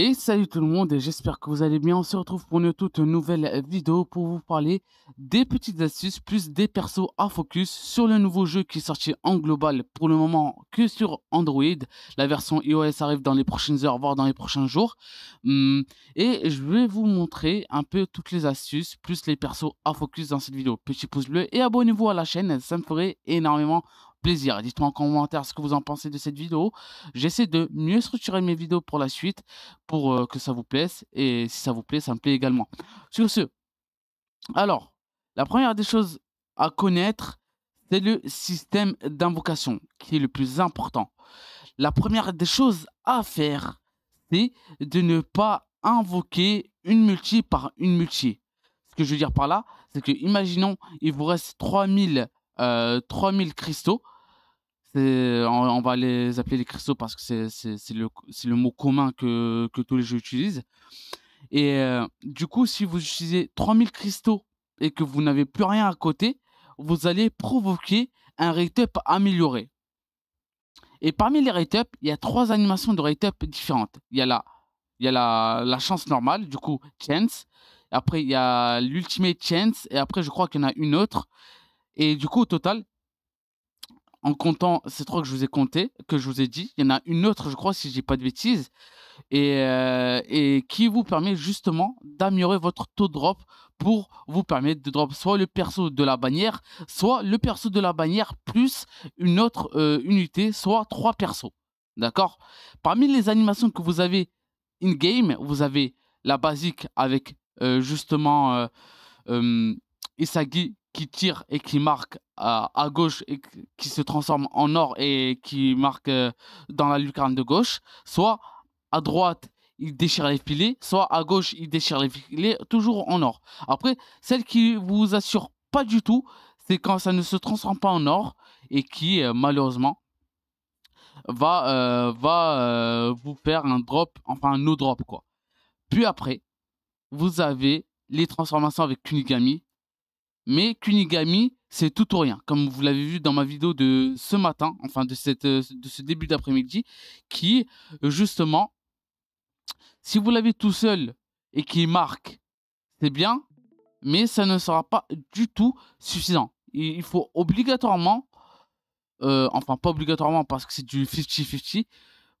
Et salut tout le monde et j'espère que vous allez bien. On se retrouve pour une toute nouvelle vidéo pour vous parler des petites astuces plus des persos à focus sur le nouveau jeu qui est sorti en global pour le moment que sur Android. La version iOS arrive dans les prochaines heures, voire dans les prochains jours. Hmm, et je vais vous montrer un peu toutes les astuces plus les persos à focus dans cette vidéo. Petit pouce bleu et abonnez-vous à la chaîne, ça me ferait énormément plaisir. Dites-moi en commentaire ce que vous en pensez de cette vidéo. J'essaie de mieux structurer mes vidéos pour la suite, pour euh, que ça vous plaise. Et si ça vous plaît, ça me plaît également. Sur ce, alors, la première des choses à connaître, c'est le système d'invocation qui est le plus important. La première des choses à faire, c'est de ne pas invoquer une multi par une multi. Ce que je veux dire par là, c'est que imaginons, il vous reste 3000 3000 euh, cristaux. On, on, va les appeler les cristaux parce que c'est le, mot commun que, que, tous les jeux utilisent. Et euh, du coup, si vous utilisez 3000 cristaux et que vous n'avez plus rien à côté, vous allez provoquer un rate-up amélioré. Et parmi les rate-up, il y a trois animations de rate-up différentes. Il y a, la, y a la, chance normale, du coup, chance. Après, il y a l'ultimate chance. Et après, je crois qu'il y en a une autre. Et du coup, au total, en comptant ces trois que je vous ai compté, que je vous ai dit, il y en a une autre, je crois, si je dis pas de bêtises, et, euh, et qui vous permet justement d'améliorer votre taux de drop pour vous permettre de drop soit le perso de la bannière, soit le perso de la bannière plus une autre euh, unité, soit trois persos. D'accord Parmi les animations que vous avez in-game, vous avez la basique avec euh, justement Isagi qui tire et qui marque à, gauche et qui se transforme en or et qui marque euh, dans la lucarne de gauche, soit à droite il déchire les filets, soit à gauche il déchire les filets, toujours en or. Après, celle qui vous assure pas du tout, c'est quand ça ne se transforme pas en or et qui euh, malheureusement va, euh, va vous faire un drop, enfin un no drop quoi. Puis après, vous avez les transformations avec Kunigami mais Kunigami, c'est tout ou rien, comme vous l'avez vu dans ma vidéo de ce matin, enfin de, cette, euh, de ce début d'après-midi, qui euh, justement, si vous l'avez tout seul et qui marque, c'est bien, mais ça ne sera pas du tout suffisant. Il faut obligatoirement, euh, enfin pas obligatoirement parce que c'est du 50-50,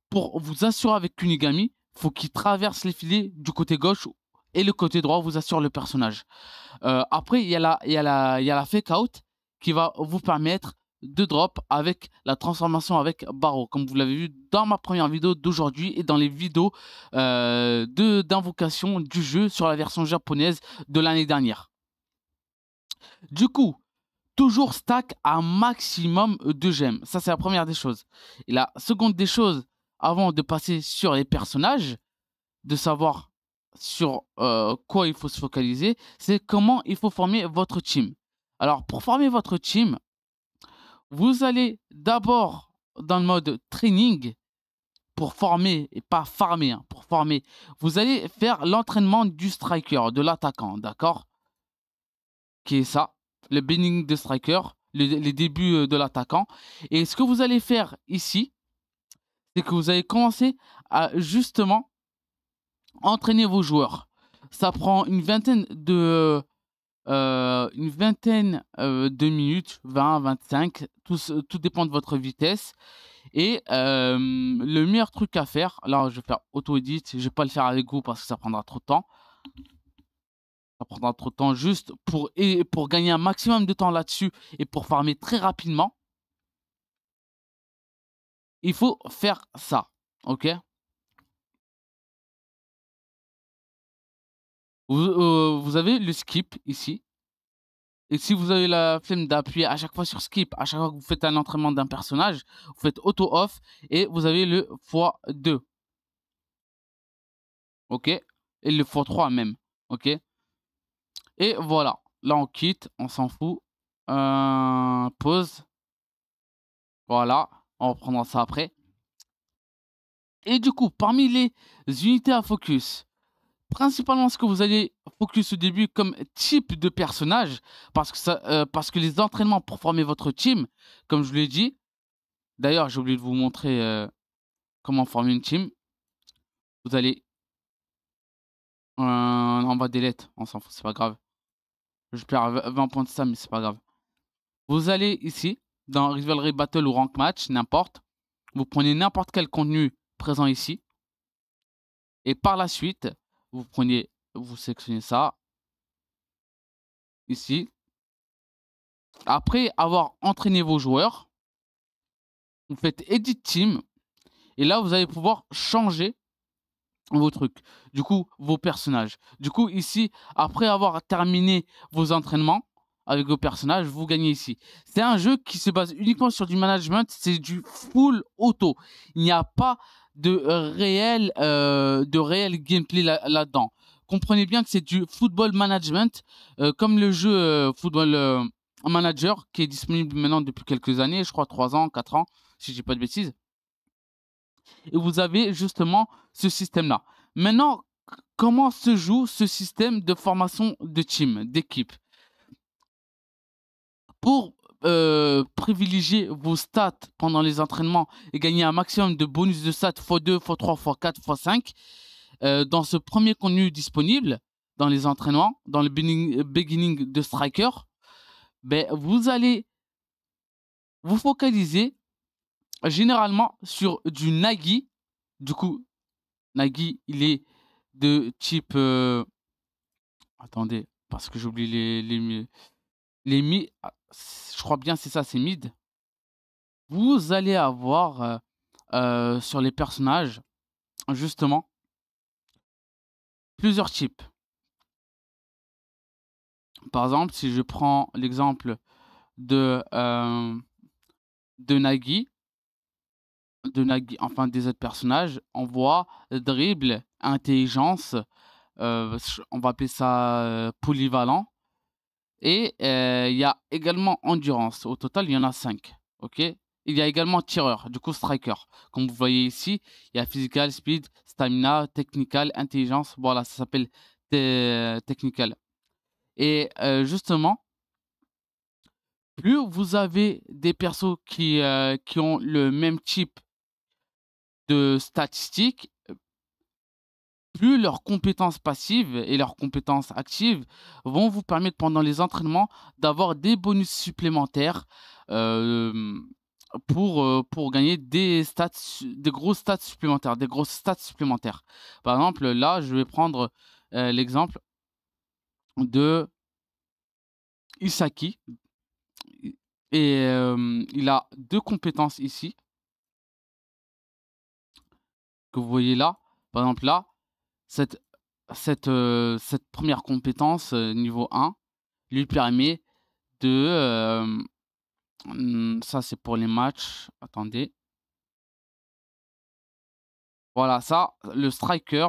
pour vous assurer avec Kunigami, faut qu'il traverse les filets du côté gauche et le côté droit vous assure le personnage. Euh, après, il y, a la, la fake out qui va vous permettre de drop avec la transformation avec Barrow, comme vous l'avez vu dans ma première vidéo d'aujourd'hui et dans les vidéos euh, d'invocation du jeu sur la version japonaise de l'année dernière. Du coup, toujours stack un maximum de gemmes. Ça, c'est la première des choses. Et la seconde des choses, avant de passer sur les personnages, de savoir sur quoi il faut se focaliser, c'est comment il faut former votre team. Alors, pour former votre team, vous allez d'abord dans le mode training pour former, et pas farmer, hein, pour former. Vous allez faire l'entraînement du striker, de l'attaquant, d'accord Qui est ça, le beginning de striker, les débuts de l'attaquant. Et ce que vous allez faire ici, c'est que vous allez commencer à justement entraînez vos joueurs. Ça prend une vingtaine de, euh, une vingtaine euh, de minutes, 20, 25, tout, tout dépend de votre vitesse. Et euh, le meilleur truc à faire, là je vais faire auto-edit, je ne vais pas le faire avec vous parce que ça prendra trop de temps. Ça prendra trop de temps juste pour, et pour gagner un maximum de temps là-dessus et pour farmer très rapidement. Il faut faire ça, ok Euh, vous, avez le skip ici. Et si vous avez la flemme d'appuyer à chaque fois sur skip, à chaque fois que vous faites un entraînement d'un personnage, vous faites auto-off et vous avez le x2. Ok Et le x3 même. Ok Et voilà. Là, on quitte. On s'en fout. Euh, pause. Voilà. On reprendra ça après. Et du coup, parmi les unités à focus, principalement ce que vous allez focus au début comme type de personnage, parce que, ça, euh, parce que les entraînements pour former votre team, comme je vous l'ai dit, d'ailleurs j'ai oublié de vous montrer euh, comment former une team, vous allez... on va délette on s'en fout, c'est pas grave. Je perds 20 points de ça, mais c'est pas grave. Vous allez ici, dans Rivalry Battle ou Rank Match, n'importe. Vous prenez n'importe quel contenu présent ici. Et par la suite, vous prenez, vous sélectionnez ça. Ici. Après avoir entraîné vos joueurs, vous faites Edit Team. Et là, vous allez pouvoir changer vos trucs. Du coup, vos personnages. Du coup, ici, après avoir terminé vos entraînements, avec vos personnages, vous gagnez ici. C'est un jeu qui se base uniquement sur du management, c'est du full auto. Il n'y a pas de réel, euh, de réel gameplay là-dedans. Comprenez bien que c'est du football management, euh, comme le jeu euh, football manager qui est disponible maintenant depuis quelques années, je crois 3 ans, 4 ans, si je dis pas de bêtises. Et vous avez justement ce système-là. Maintenant, comment se joue ce système de formation de team, d'équipe Pour privilégiez euh, privilégier vos stats pendant les entraînements et gagner un maximum de bonus de stats x2, x3, x4, x5 dans ce premier contenu disponible dans les entraînements, dans le beginning de Striker, ben, vous allez vous focaliser généralement sur du Nagi. Du coup, Nagi, il est de type... Euh, attendez, parce que j'oublie les les mid, ah, je crois bien c'est ça, c'est mid, vous allez avoir euh, euh, sur les personnages, justement, plusieurs types. Par exemple, si je prends l'exemple de, Nagi, euh, de Nagui, de Nagui, enfin des autres personnages, on voit dribble, intelligence, on va appeler ça polyvalent, et euh, il y a également endurance. Au total, il y en a 5. OK il y a également tireur, du coup striker. Comme vous voyez ici, il y a physical, speed, stamina, technical, intelligence. Voilà, ça s'appelle technical. Et euh, justement, plus vous avez des persos qui, euh, qui ont le même type de statistiques plus leurs compétences passives et leurs compétences actives vont vous permettre pendant les entraînements d'avoir des bonus supplémentaires euh, pour, euh, pour gagner des stats, des gros stats supplémentaires, des grosses stats supplémentaires. Par exemple, là, je vais prendre euh, l'exemple de Isaki. Et il a deux compétences ici, que vous voyez là. Par exemple, là, cette, cette, euh, cette première compétence euh, niveau 1 lui permet de... Euh, mmh, ça c'est pour les matchs. Attendez. Voilà, ça, le striker,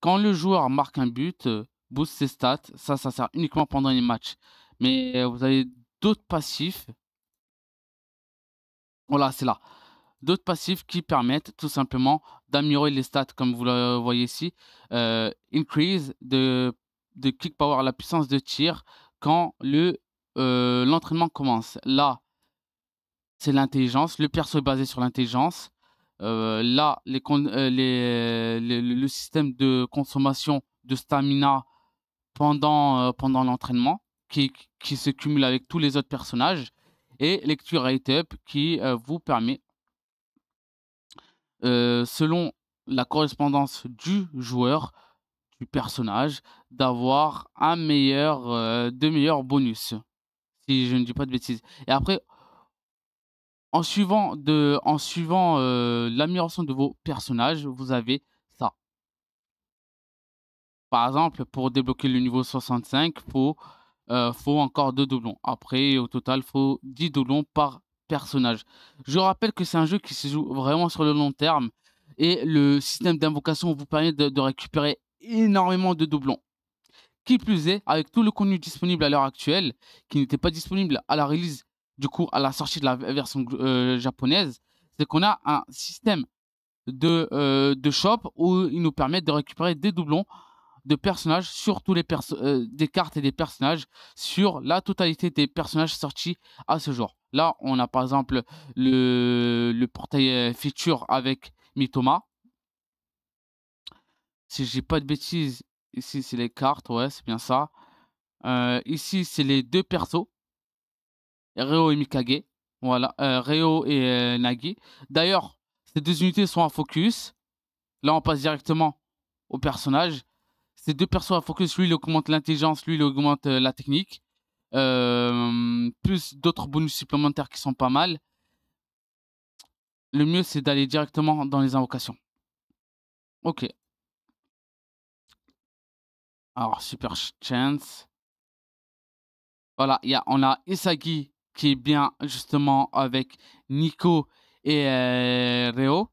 quand le joueur marque un but, boost ses stats. Ça, ça sert uniquement pendant les matchs. Mais vous avez d'autres passifs. Voilà, c'est là. D'autres passifs qui permettent tout simplement d'améliorer les stats, comme vous le voyez ici. Euh, increase de, de kick power, la puissance de tir, quand le euh, l'entraînement commence. Là, c'est l'intelligence. Le perso est basé sur l'intelligence. Euh, là, le système de consommation de stamina pendant, pendant l'entraînement, qui, qui se cumule avec tous les autres personnages. Et lecture rate up qui vous permet euh, selon la correspondance du joueur, du personnage, d'avoir un meilleur, euh, de meilleurs bonus, si je ne dis pas de bêtises. Et après, en suivant, de, en suivant euh, l'amélioration de vos personnages, vous avez ça. Par exemple, pour débloquer le niveau 65, il faut, faut encore deux doublons. Après, au total, il faut 10 doublons par personnages. Je rappelle que c'est un jeu qui se joue vraiment sur le long terme et le système d'invocation vous permet de, récupérer énormément de doublons. Qui plus est, avec tout le contenu disponible à l'heure actuelle, qui n'était pas disponible à la release, du coup à la sortie de la version euh, japonaise, c'est qu'on a un système de, euh, de shop où il nous permet de récupérer des doublons de personnages sur les euh, des cartes et des personnages sur la totalité des personnages sortis à ce jour. Là, on a par exemple le, portail euh, feature avec Mitoma. Si j'ai pas de bêtises, ici c'est les cartes, ouais, c'est bien ça. Euh, ici, c'est les deux persos, Reo et Mikage. Voilà, Réo et Nagi. D'ailleurs, ces deux unités sont en focus. Là, on passe directement au personnage ces deux persos à focus, lui, il augmente l'intelligence, lui, il augmente euh, la technique. Euh, plus d'autres bonus supplémentaires qui sont pas mal. Le mieux, c'est d'aller directement dans les invocations. Ok. Alors, Super Chance. Voilà, y a, on a Isagi qui est bien justement avec Nico et euh, Reo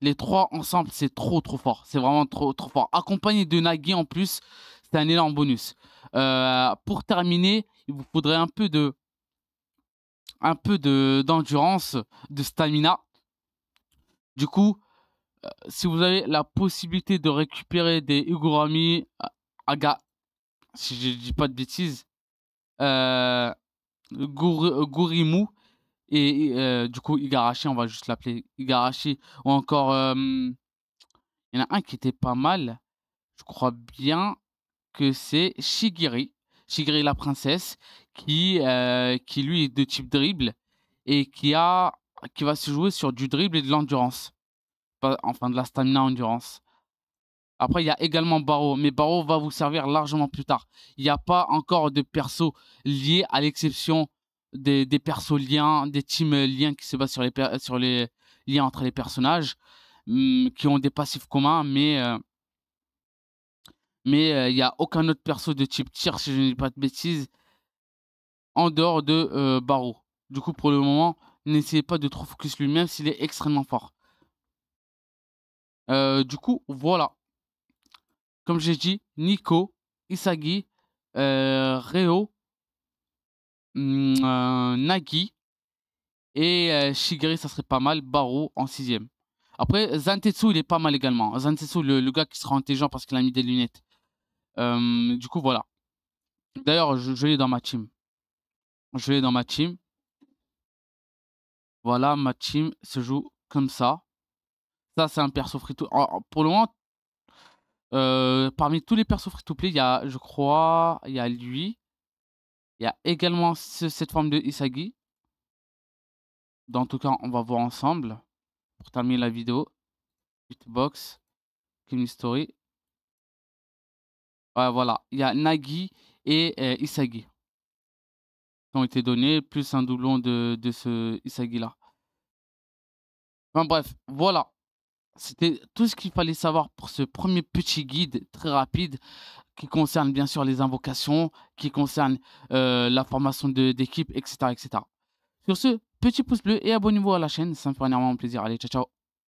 les trois ensemble, c'est trop, trop fort. C'est vraiment trop, trop fort. Accompagné de Nagi, en plus, c'est un énorme bonus. Euh, pour terminer, il vous faudrait un peu de un peu de d'endurance, de stamina. Du coup, euh, si vous avez la possibilité de récupérer des Ugurami euh, Aga, si je dis pas de bêtises, Gurimu, et euh, du coup Igarashi, on va juste l'appeler Igarashi, ou encore euh, il y en a un qui était pas mal, je crois bien que c'est Shigiri, Shigiri la princesse, qui, euh, lui est de type dribble et qui, a, qui va se jouer sur du dribble et de l'endurance, enfin de la stamina endurance. Après, il y a également Baro. mais Baro va vous servir largement plus tard. Il n'y a pas encore de perso lié à l'exception des, des persos liens, des teams euh, liens qui se basent sur les, sur les liens entre les personnages, mmh, qui ont des passifs communs, mais euh, mais euh, il n'y a aucun autre perso de type tir, si je ne dis pas de bêtises, en dehors de Baro Du coup, pour le moment, n'essayez pas de trop focus lui-même s'il est extrêmement fort. du coup, voilà. Comme j'ai dit, Nico, Isagi, Reo Hum, Nagi et Shigeru ça serait pas mal. Baro en sixième. Après, Zantetsu, il est pas mal également. Zantetsu, le, gars qui sera intelligent parce qu'il a mis des lunettes. du coup, voilà. D'ailleurs, je, l'ai dans ma team. Je l'ai dans ma team. Voilà, ma team se joue comme ça. Ça, c'est un perso free-to... Pour le moment, parmi tous les persos free-to-play, il y a, je crois, il y a lui. Il y a également cette forme de Isagi. Dans tout cas, on va voir ensemble pour terminer la vidéo. Hitbox, Kimi Story. Ouais, voilà, il y a Nagi et Isagi euh, qui ont été donnés, plus un doublon de, ce Isagi-là. Enfin bref, voilà. C'était tout ce qu'il fallait savoir pour ce premier petit guide très rapide qui concerne bien sûr les invocations, qui concerne euh, la formation d'équipe, etc., etc. Sur ce, petit pouce bleu et abonnez-vous à la chaîne, ça me fait énormément plaisir. Allez, ciao, ciao.